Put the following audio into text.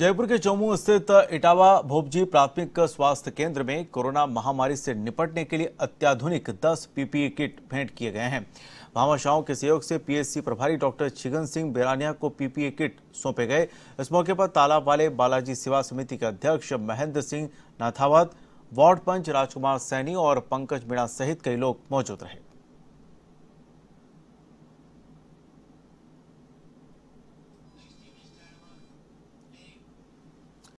जयपुर के चौमू स्थित इटावा भोपजी प्राथमिक स्वास्थ्य केंद्र में कोरोना महामारी से निपटने के लिए अत्याधुनिक 10 पीपीई किट भेंट किए गए हैं भामाशाहों के सहयोग से पीएससी प्रभारी डॉक्टर छिगन सिंह बेरानिया को पीपीई किट सौंपे गए इस मौके पर तालाब वाले बालाजी सेवा समिति के अध्यक्ष महेंद्र सिंह नाथावत वार्ड पंच राजकुमार सैनी और पंकज मीणा सहित कई लोग मौजूद रहे